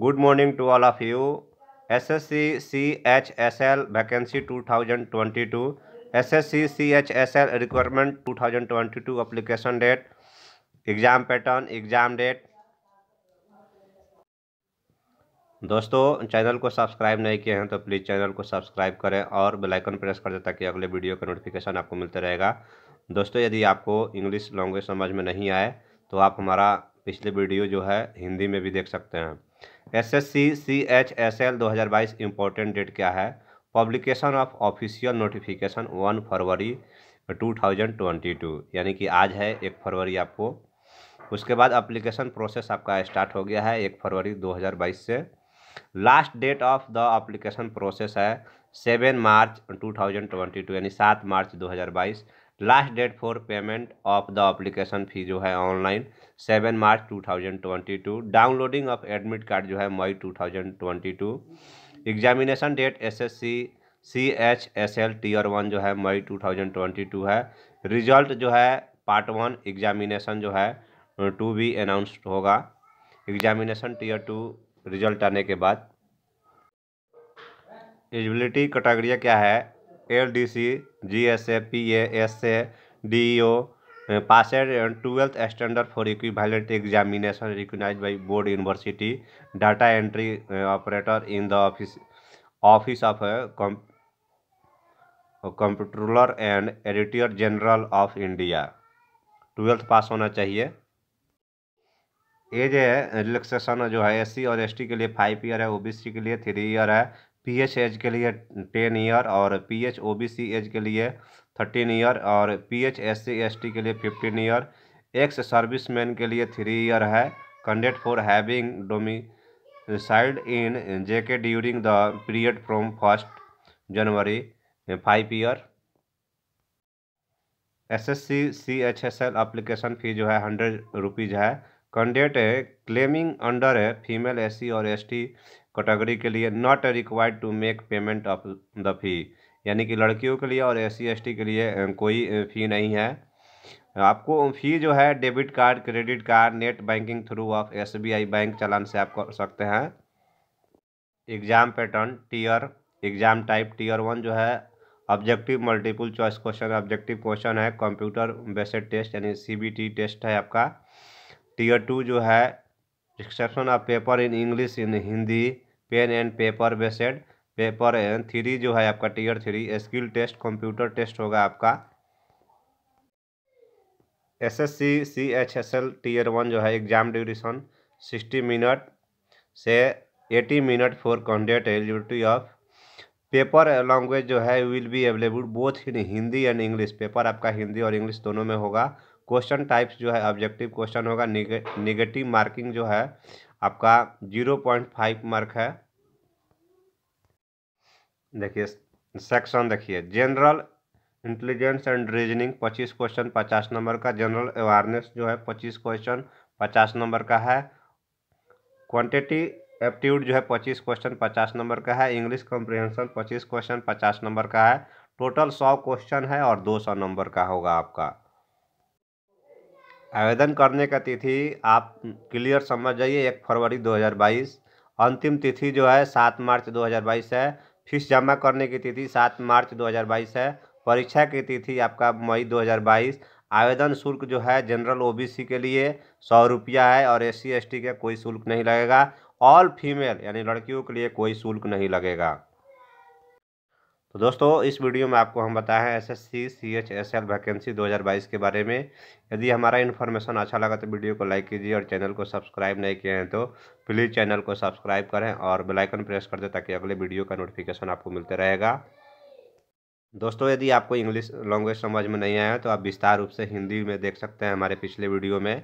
good morning to all of you S S C C H S L vacancy two thousand twenty two S S C C H S L requirement two thousand twenty two application date exam pattern exam date दोस्तों channel को subscribe नहीं किए हैं तो please channel को subscribe करें और bell icon press कर दें ताकि अगले वीडियो का नोटिफिकेशन आपको मिलता रहेगा दोस्तों यदि आपको इंग्लिश लैंग्वेज समझ में नहीं आए तो आप हमारा पिछले वीडियो जो है हिंदी में भी देख सकते हैं S S C C H S L दो हज़ार बाईस इम्पोर्टेंट डेट क्या है publication of official notification one February two thousand twenty two यानी कि आज है एक फरवरी आपको उसके बाद अप्लीकेशन प्रोसेस आपका स्टार्ट हो गया है एक फरवरी दो हज़ार बाईस से last date of the application process है seven March two thousand twenty two यानी सात मार्च दो हज़ार बाईस last date for payment of the application fee जो है online seven March two thousand twenty two downloading of admit card जो है May two thousand twenty two examination date S S C C H S L T one जो है May two thousand twenty two है result जो है part one examination जो है to भी अनाउंसड होगा एग्जामिनेशन टीयर टू रिजल्ट आने के बाद एलिजिबिलिटी कैटेगरिया क्या है L D C J S A P A S A D O passed twelfth standard for equivalent examination recognise by board university data entry operator in the office office of computer and editor general of India twelfth pass होना चाहिए age relaxation जो है SC और ST के लिए five year है OBC के लिए थ्री ईयर है पी एच एज के लिए टेन ईयर और P H O B C age के लिए थर्टीन ईयर और P H S C S T के लिए fifteen year ex service man के लिए थ्री ईयर है candidate for having domiciled in J K during the period from first January five year S S C C H S L application fee जो है hundred rupees है candidate claiming under a female S और S category के लिए not required to make payment of the fee यानी कि लड़कियों के लिए और एस सी के लिए कोई फ़ी नहीं है आपको फ़ी जो है debit card credit card net banking through of SBI bank challan से आप कर सकते हैं exam pattern tier exam type tier one जो है objective multiple choice question objective question है कंप्यूटर बेस्ड टेस्ट यानी सीबीटी टेस्ट है आपका टीयर टू जो है exception of paper in English in Hindi pen and paper based paper and three जो है आपका tier three skill test computer test होगा आपका S S C C H S L tier one जो है एग्जाम ड्यूरेशन सिक्सटी मिनट से eighty minute for candidate eligibility of paper language जो है will be available both in Hindi and English paper आपका हिंदी और English दोनों में होगा क्वेश्चन टाइप्स जो है ऑब्जेक्टिव क्वेश्चन होगा निगेटिव मार्किंग जो है आपका जीरो पॉइंट फाइव मार्क है देखिए सेक्शन देखिए जनरल इंटेलिजेंस एंड रीजनिंग पच्चीस क्वेश्चन पचास नंबर का जनरल अवेयरनेस जो है पच्चीस क्वेश्चन पचास नंबर का है क्वांटिटी एप्टीट्यूड जो है पच्चीस क्वेश्चन पचास नंबर का है इंग्लिश कॉम्प्रिहेंशन पच्चीस क्वेश्चन पचास नंबर का है टोटल सौ क्वेश्चन है और दो सौ नंबर का होगा आपका आवेदन करने का तिथि आप क्लियर समझ जाइए एक फरवरी 2022 अंतिम तिथि जो है सात मार्च 2022 है फीस जमा करने की तिथि सात मार्च 2022 है परीक्षा की तिथि आपका मई 2022 आवेदन शुल्क जो है जनरल ओबीसी के लिए सौ रुपया है और एस सी का कोई शुल्क नहीं लगेगा ऑल फीमेल यानी लड़कियों के लिए कोई शुल्क नहीं लगेगा तो दोस्तों इस वीडियो में आपको हम बताएं S S C C H S L vacancy 2022 के बारे में यदि हमारा इन्फॉर्मेशन अच्छा लगा तो वीडियो को लाइक कीजिए और चैनल को सब्सक्राइब नहीं किए हैं तो प्लीज़ चैनल को सब्सक्राइब करें और बेलाइकन प्रेस कर दें ताकि अगले वीडियो का नोटिफिकेशन आपको मिलते रहेगा दोस्तों यदि आपको इंग्लिश लैंग्वेज समझ में नहीं आया तो आप विस्तार रूप से हिंदी में देख सकते हैं हमारे पिछले वीडियो में